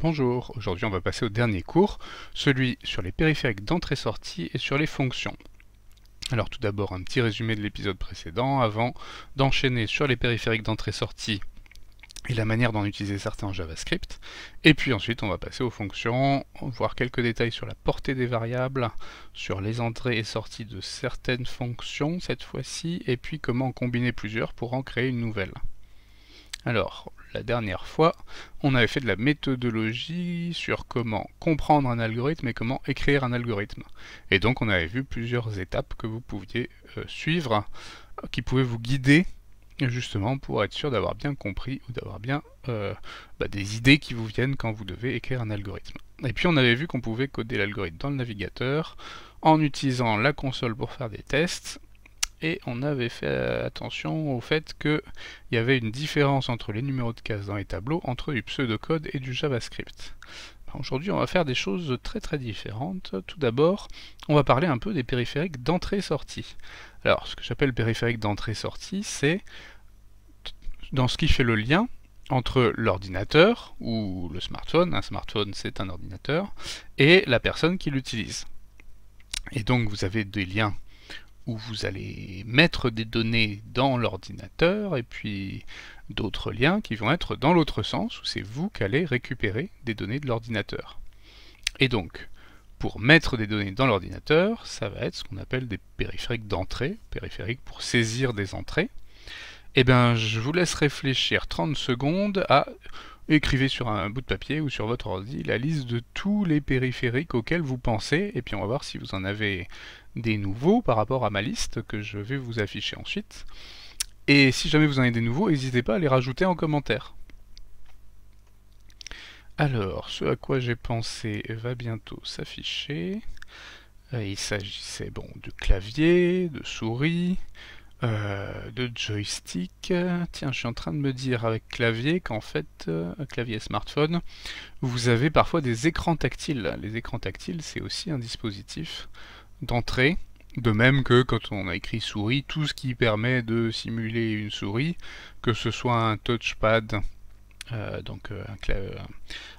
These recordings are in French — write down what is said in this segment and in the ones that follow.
Bonjour, aujourd'hui on va passer au dernier cours, celui sur les périphériques d'entrée-sortie et sur les fonctions. Alors tout d'abord un petit résumé de l'épisode précédent avant d'enchaîner sur les périphériques d'entrée-sortie et la manière d'en utiliser certains en JavaScript. Et puis ensuite on va passer aux fonctions, voir quelques détails sur la portée des variables, sur les entrées et sorties de certaines fonctions cette fois-ci, et puis comment combiner plusieurs pour en créer une nouvelle. Alors, la dernière fois, on avait fait de la méthodologie sur comment comprendre un algorithme et comment écrire un algorithme. Et donc on avait vu plusieurs étapes que vous pouviez euh, suivre, euh, qui pouvaient vous guider justement pour être sûr d'avoir bien compris ou d'avoir bien euh, bah, des idées qui vous viennent quand vous devez écrire un algorithme. Et puis on avait vu qu'on pouvait coder l'algorithme dans le navigateur en utilisant la console pour faire des tests et on avait fait euh, attention au fait qu'il y avait une différence entre les numéros de cases dans les tableaux, entre du pseudocode et du JavaScript. Aujourd'hui, on va faire des choses très très différentes. Tout d'abord, on va parler un peu des périphériques d'entrée-sortie. Alors, ce que j'appelle périphérique d'entrée-sortie, c'est dans ce qui fait le lien entre l'ordinateur ou le smartphone, un smartphone c'est un ordinateur, et la personne qui l'utilise. Et donc vous avez des liens où vous allez mettre des données dans l'ordinateur et puis d'autres liens qui vont être dans l'autre sens où c'est vous qui allez récupérer des données de l'ordinateur. Et donc, pour mettre des données dans l'ordinateur, ça va être ce qu'on appelle des périphériques d'entrée, périphériques pour saisir des entrées. Eh bien, je vous laisse réfléchir 30 secondes à écrivez sur un bout de papier ou sur votre ordi la liste de tous les périphériques auxquels vous pensez, et puis on va voir si vous en avez des nouveaux par rapport à ma liste que je vais vous afficher ensuite. Et si jamais vous en avez des nouveaux, n'hésitez pas à les rajouter en commentaire. Alors, ce à quoi j'ai pensé va bientôt s'afficher. Euh, il s'agissait bon de clavier, de souris, euh, de joystick. Tiens, je suis en train de me dire avec clavier qu'en fait, euh, clavier smartphone, vous avez parfois des écrans tactiles. Les écrans tactiles, c'est aussi un dispositif d'entrée. De même que quand on a écrit souris, tout ce qui permet de simuler une souris, que ce soit un touchpad euh, donc euh,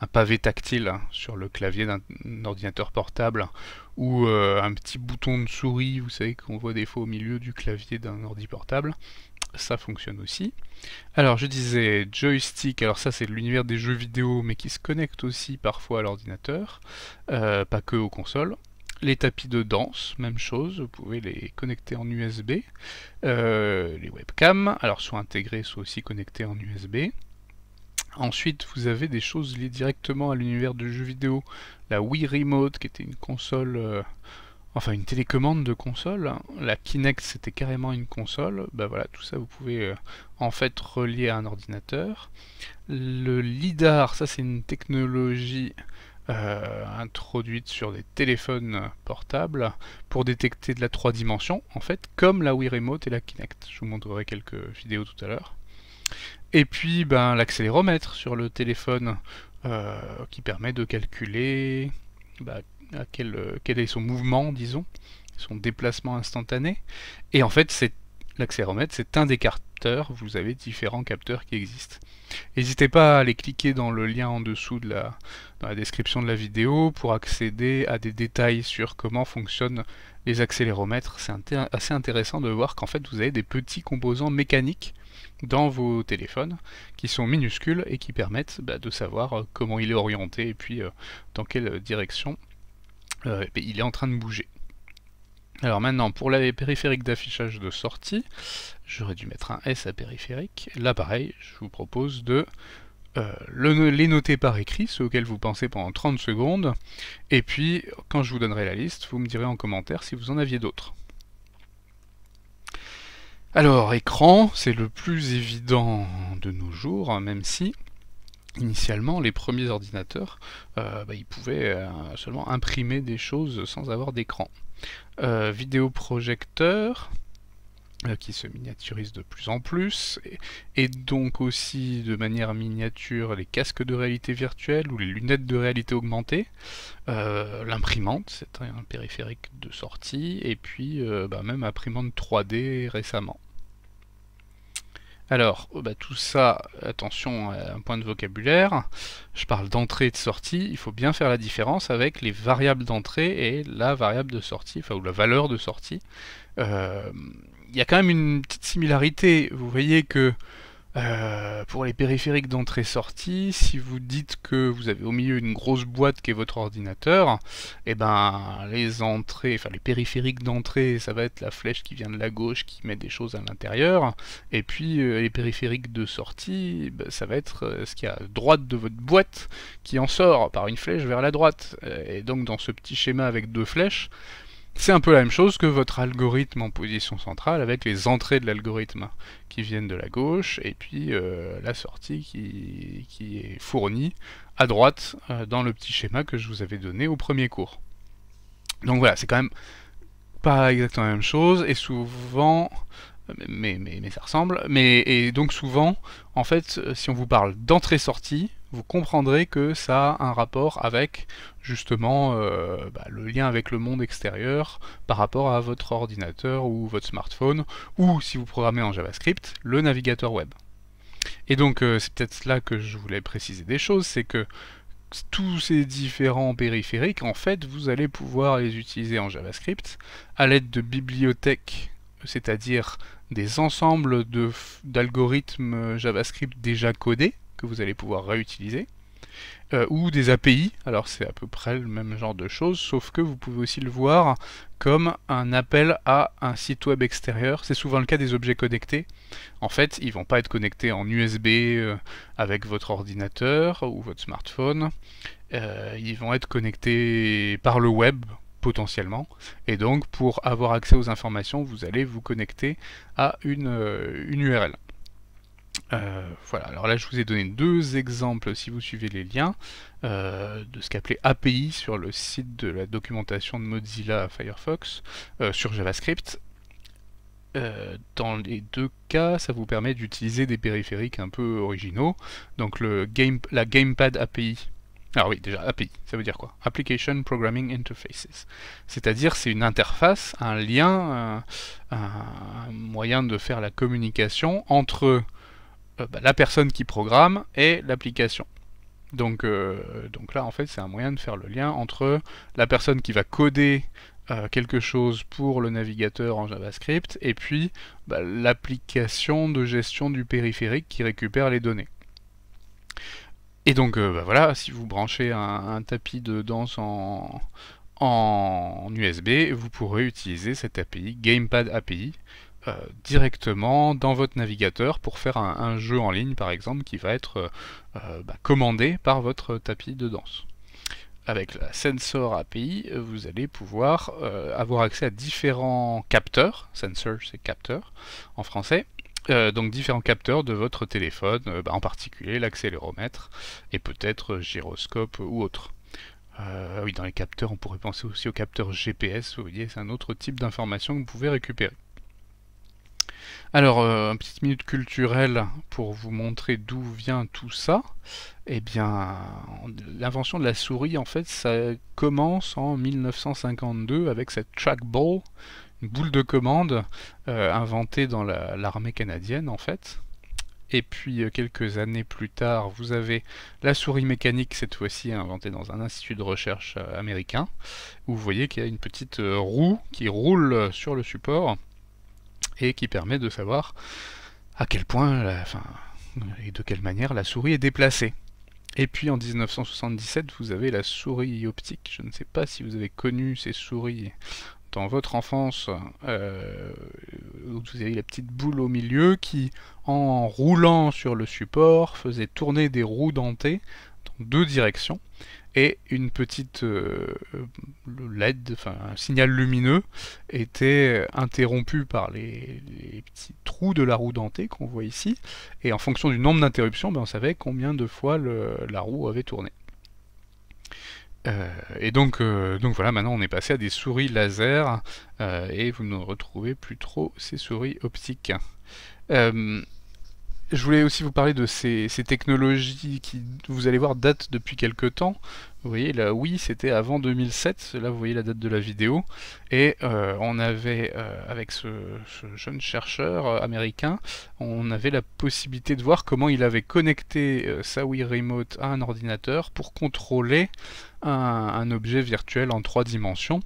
un, pavé tactile hein, sur le clavier d'un ordinateur portable ou euh, un petit bouton de souris, vous savez qu'on voit des fois au milieu du clavier d'un ordi portable, ça fonctionne aussi. Alors je disais joystick, alors ça c'est l'univers des jeux vidéo mais qui se connecte aussi parfois à l'ordinateur, pas que aux consoles. Les tapis de danse, même chose, vous pouvez les connecter en USB. les webcams, alors soit intégrés, soit aussi connectés en USB. Ensuite, vous avez des choses liées directement à l'univers de jeux vidéo. La Wii Remote, qui était une console, euh, enfin une télécommande de console. La Kinect, c'était carrément une console. Ben voilà, tout ça, vous pouvez euh, en fait relier à un ordinateur. Le LIDAR, ça c'est une technologie euh, introduite sur des téléphones portables pour détecter de la 3 dimensions, en fait, comme la Wii Remote et la Kinect. Je vous montrerai quelques vidéos tout à l'heure. Et puis ben, l'accéléromètre sur le téléphone euh, qui permet de calculer bah, quel, euh, quel, est son mouvement, disons, son déplacement instantané. Et en fait, l'accéléromètre, c'est un des capteurs, vous avez différents capteurs qui existent. N'hésitez pas à aller cliquer dans le lien en dessous de la, dans la description de la vidéo pour accéder à des détails sur comment fonctionnent les accéléromètres. C'est assez intéressant de voir qu'en fait vous avez des petits composants mécaniques dans vos téléphones qui sont minuscules et qui permettent bah, de savoir euh, comment il est orienté et puis euh, dans quelle direction euh, eh ben, il est en train de bouger. Alors maintenant, pour les périphériques d'affichage de sortie, j'aurais dû mettre un S à périphérique. Là, pareil, je vous propose de les noter par écrit, ceux auxquels vous pensez pendant 30 secondes, et puis quand je vous donnerai la liste, vous me direz en commentaire si vous en aviez d'autres. Alors, écran, c'est le plus évident de nos jours, hein, même si initialement, les premiers ordinateurs, euh, bah, ils pouvaient euh, seulement imprimer des choses sans avoir d'écran. Euh, vidéoprojecteur, euh, qui se miniaturisent de plus en plus, et, donc aussi de manière miniature les casques de réalité virtuelle ou les lunettes de réalité augmentée, euh, l'imprimante, c'est un périphérique de sortie, et puis euh, bah, même imprimante 3D récemment. Alors, oh, bah, tout ça, attention, à un point de vocabulaire, je parle d'entrée et de sortie, il faut bien faire la différence avec les variables d'entrée et la variable de sortie, enfin, ou la valeur de sortie. Euh, il y a quand même une petite similarité. Vous voyez que euh, pour les périphériques d'entrée-sortie, si vous dites que vous avez au milieu une grosse boîte qui est votre ordinateur, et eh ben les entrées, enfin les périphériques d'entrée, ça va être la flèche qui vient de la gauche qui met des choses à l'intérieur, et puis euh, les périphériques de sortie, bah, ça va être ce euh, ce qui a à droite de votre boîte qui en sort par une flèche vers la droite. Et donc dans ce petit schéma avec deux flèches, c'est un peu la même chose que votre algorithme en position centrale avec les entrées de l'algorithme qui viennent de la gauche et puis euh, la sortie qui, est fournie à droite euh, dans le petit schéma que je vous avais donné au premier cours. Donc voilà, c'est quand même pas exactement la même chose et souvent mais, mais, mais, ça ressemble. Mais, et donc souvent, en fait, euh, si on vous parle d'entrée-sortie, vous comprendrez que ça a un rapport avec justement euh, bah, le lien avec le monde extérieur par rapport à votre ordinateur ou votre smartphone, ou si vous programmez en JavaScript, le navigateur web. Et donc euh, c'est peut-être là que je voulais préciser des choses, c'est que tous ces différents périphériques, en fait, vous allez pouvoir les utiliser en JavaScript à l'aide de bibliothèques, c'est-à-dire des ensembles d'algorithmes euh, JavaScript déjà codés, que vous allez pouvoir réutiliser. Euh, ou des API, alors c'est à peu près le même genre de choses, sauf que vous pouvez aussi le voir comme un appel à un site web extérieur. C'est souvent le cas des objets connectés. En fait, ils vont pas être connectés en USB euh, avec votre ordinateur ou votre smartphone. Euh, ils vont être connectés par le web potentiellement. Et donc, pour avoir accès aux informations, vous allez vous connecter à une URL. Euh, voilà, alors là je vous ai donné deux exemples si vous suivez les liens euh, de ce qu'appelait API sur le site de la documentation de Mozilla Firefox euh, sur JavaScript. dans les deux cas, ça vous permet d'utiliser des périphériques un peu originaux. Donc le game, la Gamepad API. Alors ah oui, déjà API, ça veut dire quoi Application Programming Interfaces. C'est-à-dire c'est une interface, un lien, un, moyen de faire la communication entre euh, bah, la personne qui programme et l'application. Donc, euh, donc là, en fait, c'est un moyen de faire le lien entre la personne qui va coder euh, quelque chose pour le navigateur en JavaScript et puis bah, l'application de gestion du périphérique qui récupère les données. Et donc bah, voilà, si vous branchez un, un tapis de danse en, en, USB, vous pourrez utiliser cette API, Gamepad API, euh, directement dans votre navigateur pour faire un, jeu en ligne par exemple qui va être euh, euh, bah, commandé par votre tapis de danse. Avec la Sensor API, vous allez pouvoir avoir accès à différents capteurs, sensor c'est capteur en français, donc différents capteurs de votre téléphone, bah, en particulier l'accéléromètre et peut-être gyroscope ou autre. oui, dans les capteurs, on pourrait penser aussi aux capteurs GPS, vous voyez, c'est un autre type d'information que vous pouvez récupérer. Alors, euh, une petite minute culturelle pour vous montrer d'où vient tout ça. Eh bien, l'invention de la souris, en fait, ça commence en 1952 avec cette trackball, une boule de commande euh, inventée dans l'armée canadienne, en fait. Et puis, euh, quelques années plus tard, vous avez la souris mécanique, cette fois-ci inventée dans un institut de recherche américain, où vous voyez qu'il y a une petite roue qui roule sur le support et qui permet de savoir à quel point, et de quelle manière la souris est déplacée. Et puis en 1977, vous avez la souris optique. Je ne sais pas si vous avez connu ces souris dans votre enfance. Euh, vous avez la petite boule au milieu qui, en roulant sur le support, faisait tourner des roues dentées dans deux directions et une petite euh, LED, enfin un signal lumineux, était interrompu par les, petits trous de la roue dentée qu'on voit ici, et en fonction du nombre d'interruptions, ben, on savait combien de fois la roue avait tourné. Euh, et donc, euh, donc voilà, maintenant on est passé à des souris laser, et vous ne retrouvez plus trop ces souris optiques je voulais aussi vous parler de ces, technologies qui, vous allez voir, datent depuis quelques temps. Vous voyez, là, oui, c'était avant 2007. Là, vous voyez la date de la vidéo. Et euh, on avait, euh, avec ce, jeune chercheur euh, américain, on avait la possibilité de voir comment il avait connecté sa Wii Remote à un ordinateur pour contrôler un, un objet virtuel en trois dimensions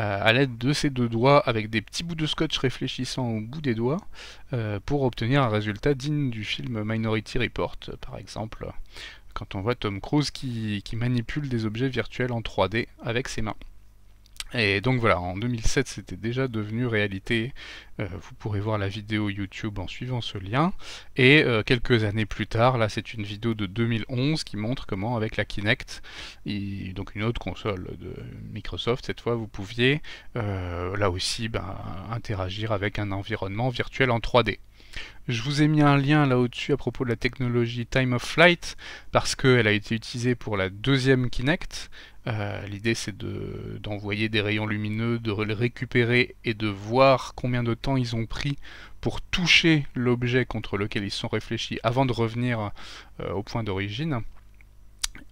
à l'aide de ses deux doigts avec des petits bouts de scotch réfléchissant au bout des doigts euh, pour obtenir un résultat digne du film Minority Report par exemple quand on voit Tom Cruise qui, qui manipule des objets virtuels en 3D avec ses mains. Et donc voilà, en 2007 c'était déjà devenu réalité, euh, vous pourrez voir la vidéo YouTube en suivant ce lien, et euh, quelques années plus tard, là c'est une vidéo de 2011 qui montre comment avec la Kinect, donc une autre console de Microsoft cette fois, vous pouviez euh, là aussi ben, interagir avec un environnement virtuel en 3D. Je vous ai mis un lien là au-dessus à propos de la technologie Time of Flight parce qu'elle a été utilisée pour la deuxième Kinect. Euh, l'idée c'est d'envoyer des rayons lumineux, de les récupérer et de voir combien de temps ils ont pris pour toucher l'objet contre lequel ils sont réfléchis avant de revenir euh, au point d'origine.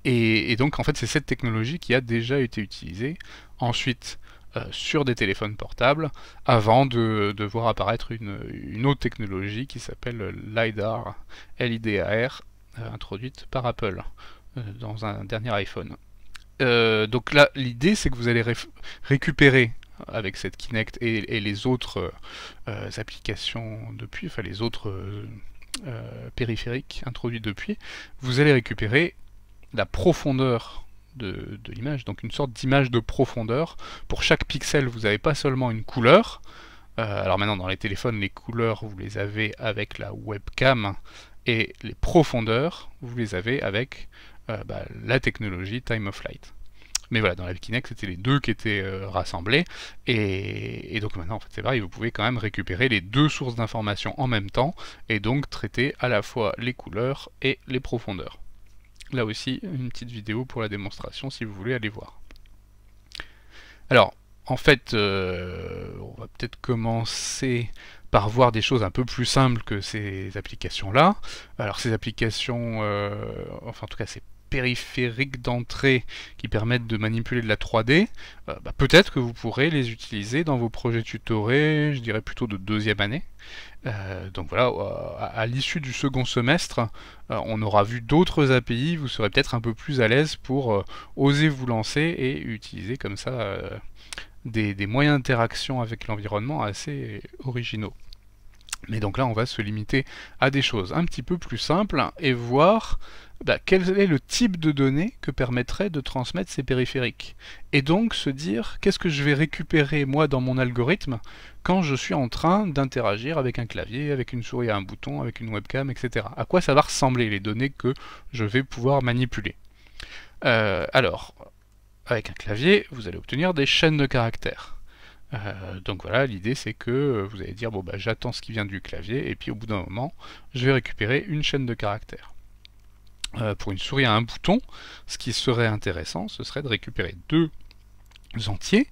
et, donc en fait c'est cette technologie qui a déjà été utilisée. Ensuite, euh, sur des téléphones portables avant de, voir apparaître une, autre technologie qui s'appelle LIDAR, LIDAR euh, introduite par Apple euh, dans un dernier iPhone. donc là, l'idée, c'est que vous allez récupérer avec cette Kinect et, les autres applications depuis, enfin les autres périphériques introduits depuis, vous allez récupérer la profondeur de, l'image, donc une sorte d'image de profondeur. Pour chaque pixel, vous n'avez pas seulement une couleur. Euh, alors maintenant, dans les téléphones, les couleurs, vous les avez avec la webcam, et les profondeurs, vous les avez avec euh, bah, la technologie Time of Flight. Mais voilà, dans la Kinect, c'était les deux qui étaient euh, rassemblés. Et, donc maintenant, en fait, c'est pareil, vous pouvez quand même récupérer les deux sources d'informations en même temps, et donc traiter à la fois les couleurs et les profondeurs. Là aussi, une petite vidéo pour la démonstration si vous voulez aller voir. Alors, en fait, euh, on va peut-être commencer par voir des choses un peu plus simples que ces applications-là. Alors ces applications, euh, enfin en tout cas c'est périphériques d'entrée qui permettent de manipuler de la 3D, euh, bah, peut-être que vous pourrez les utiliser dans vos projets tutorés, je dirais plutôt de deuxième année. Euh, donc voilà, euh, à, l'issue du second semestre, on aura vu d'autres API, vous serez peut-être un peu plus à l'aise pour oser vous lancer et utiliser comme ça des moyens d'interaction avec l'environnement assez originaux. Mais donc là, on va se limiter à des choses un petit peu plus simples et voir bah, quel est le type de données que permettrait de transmettre ces périphériques. Et donc se dire qu'est-ce que je vais récupérer moi dans mon algorithme quand je suis en train d'interagir avec un clavier, avec une souris à un bouton, avec une webcam, etc. À quoi ça va ressembler les données que je vais pouvoir manipuler euh, Alors, avec un clavier, vous allez obtenir des chaînes de caractères euh, donc voilà, l'idée c'est que euh, vous allez dire bon bah j'attends ce qui vient du clavier et puis au bout d'un moment je vais récupérer une chaîne de caractères. Euh, pour une souris à un bouton, ce qui serait intéressant, ce serait de récupérer deux entiers,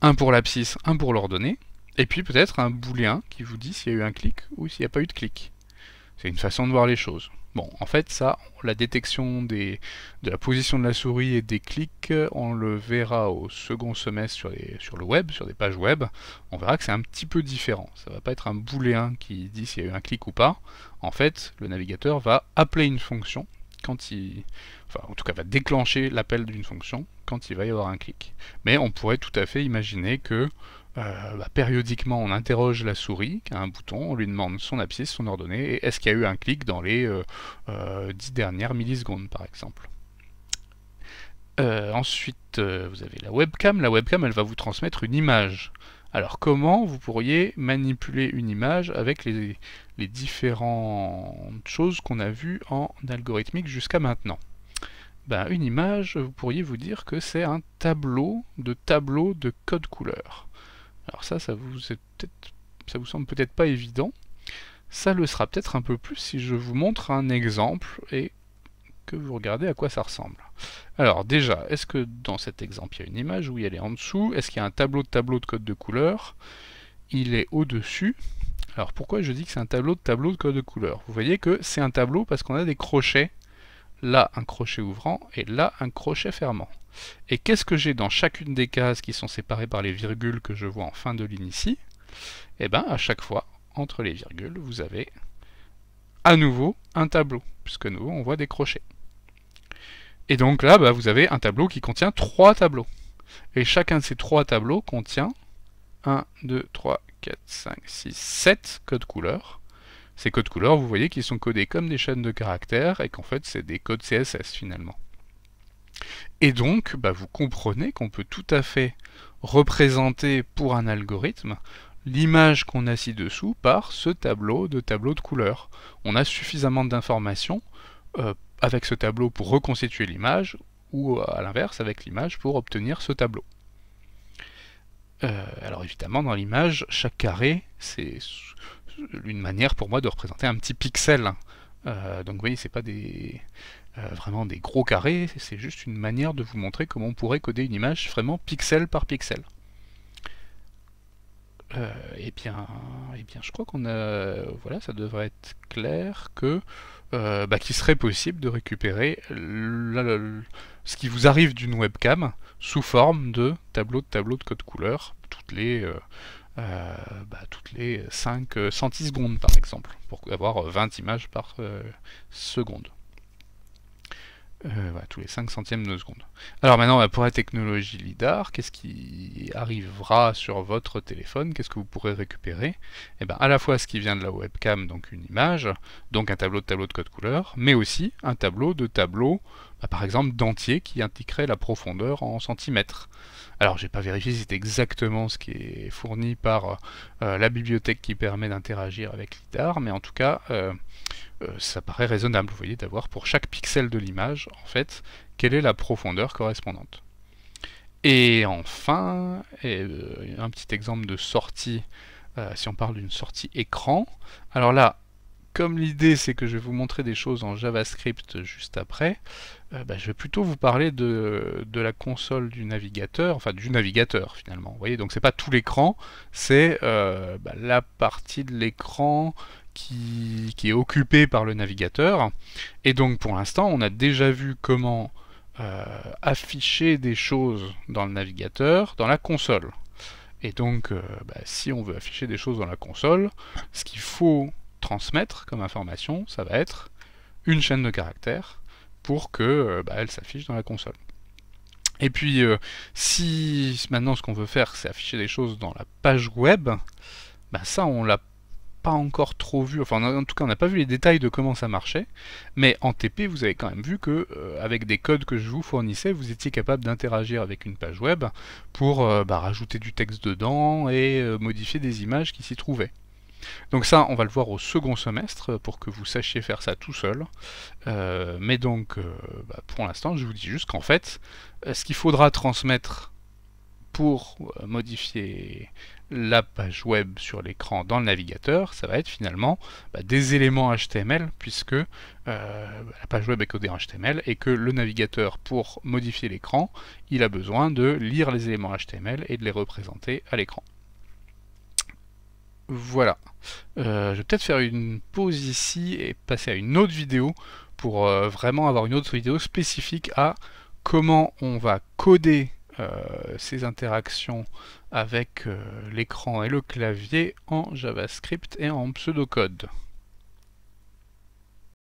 un pour l'abscisse, un pour l'ordonnée, et puis peut-être un booléen qui vous dit s'il y a eu un clic ou s'il n'y a pas eu de clic. C'est une façon de voir les choses. Bon, en fait, ça, la détection de la position de la souris et des clics, on le verra au second semestre sur, le web, sur des pages web. On verra que c'est un petit peu différent. Ça ne va pas être un booléen qui dit s'il y a eu un clic ou pas. En fait, le navigateur va appeler une fonction quand il... Enfin, en tout cas, va déclencher l'appel d'une fonction quand il va y avoir un clic. Mais on pourrait tout à fait imaginer que euh, bah, périodiquement, on interroge la souris qui a un bouton, on lui demande son abscisse, son ordonnée, et est-ce qu'il y a eu un clic dans les euh, euh, dix 10 dernières millisecondes, par exemple. ensuite, vous avez la webcam. La webcam, elle va vous transmettre une image. Alors, comment vous pourriez manipuler une image avec les, les différentes choses qu'on a vues en algorithmique jusqu'à maintenant ben, Une image, vous pourriez vous dire que c'est un tableau de tableaux de code couleur. Alors ça, ça vous, ça vous semble peut-être pas évident. Ça le sera peut-être un peu plus si je vous montre un exemple et que vous regardez à quoi ça ressemble. Alors déjà, est-ce que dans cet exemple, il y a une image Oui, elle est en dessous. Est-ce qu'il y a un tableau de tableau de code de couleur Il est au-dessus. Alors pourquoi je dis que c'est un tableau de tableau de code de couleur Vous voyez que c'est un tableau parce qu'on a des crochets là un crochet ouvrant et là un crochet fermant. Et qu'est-ce que j'ai dans chacune des cases qui sont séparées par les virgules que je vois en fin de ligne ici Eh bien, à chaque fois, entre les virgules, vous avez à nouveau un tableau, puisque nous, on voit des crochets. Et donc là, bah, vous avez un tableau qui contient trois tableaux. Et chacun de ces trois tableaux contient 1, 2, 3, 4, 5, 6, 7 codes couleurs ces codes couleurs, vous voyez qu'ils sont codés comme des chaînes de caractères et qu'en fait c'est des codes CSS finalement. Et donc, bah, vous comprenez qu'on peut tout à fait représenter pour un algorithme l'image qu'on a ci-dessous par ce tableau de tableau de couleurs. On a suffisamment d'informations euh, avec ce tableau pour reconstituer l'image, ou à l'inverse avec l'image pour obtenir ce tableau. Euh, alors évidemment, dans l'image, chaque carré, c'est une manière pour moi de représenter un petit pixel. Euh, donc vous voyez, c'est pas des euh, vraiment des gros carrés, c'est juste une manière de vous montrer comment on pourrait coder une image vraiment pixel par pixel. et, euh, eh bien, et eh bien, je crois qu'on a, voilà, ça devrait être clair que, bah, qu'il serait possible de récupérer ce qui vous arrive d'une webcam sous forme de tableau de tableau de code couleur, toutes les euh, bah, toutes les 5 euh, centisecondes par exemple, pour avoir 20 images par euh, seconde. Euh, tous les 5 centièmes de seconde. Alors maintenant, bah, pour la technologie LIDAR, qu'est-ce qui arrivera sur votre téléphone Qu'est-ce que vous pourrez récupérer Et eh bien, à la fois ce qui vient de la webcam, donc une image, donc un tableau de tableau de code couleur, mais aussi un tableau de tableau, bah, par exemple, d'entier qui indiquerait la profondeur en centimètres. Alors, je n'ai pas vérifié si c'est exactement ce qui est fourni par euh, la bibliothèque qui permet d'interagir avec LIDAR, mais en tout cas... Euh, euh, ça paraît raisonnable, vous voyez, d'avoir pour chaque pixel de l'image, en fait, quelle est la profondeur correspondante. Et enfin, euh, un petit exemple de sortie, euh, si on parle d'une sortie écran. Alors là, comme l'idée c'est que je vais vous montrer des choses en JavaScript juste après, bah, je vais plutôt vous parler de, la console du navigateur, enfin du navigateur finalement. Vous voyez, donc c'est pas tout l'écran, c'est bah, la partie de l'écran qui, est occupé par le navigateur. Et donc pour l'instant, on a déjà vu comment euh, afficher des choses dans le navigateur, dans la console. Et donc, euh, bah, si on veut afficher des choses dans la console, ce qu'il faut transmettre comme information, ça va être une chaîne de caractères pour que euh, bah, elle s'affiche dans la console. Et puis, si maintenant ce qu'on veut faire, c'est afficher des choses dans la page web, bah, ça on l'a encore trop vu, enfin en tout cas on n'a pas vu les détails de comment ça marchait, mais en TP vous avez quand même vu que euh, avec des codes que je vous fournissais, vous étiez capable d'interagir avec une page web pour euh, bah, rajouter du texte dedans et euh, modifier des images qui s'y trouvaient. Donc ça, on va le voir au second semestre pour que vous sachiez faire ça tout seul. mais donc, bah, pour l'instant, je vous dis juste qu'en fait, ce qu'il faudra transmettre pour euh, modifier la page web sur l'écran dans le navigateur, ça va être finalement bah, des éléments HTML, puisque euh, la page web est codée en HTML, et que le navigateur, pour modifier l'écran, il a besoin de lire les éléments HTML et de les représenter à l'écran. Voilà. Euh, je vais peut-être faire une pause ici et passer à une autre vidéo pour vraiment avoir une autre vidéo spécifique à comment on va coder euh, ses interactions avec euh, l'écran et le clavier en JavaScript et en pseudocode.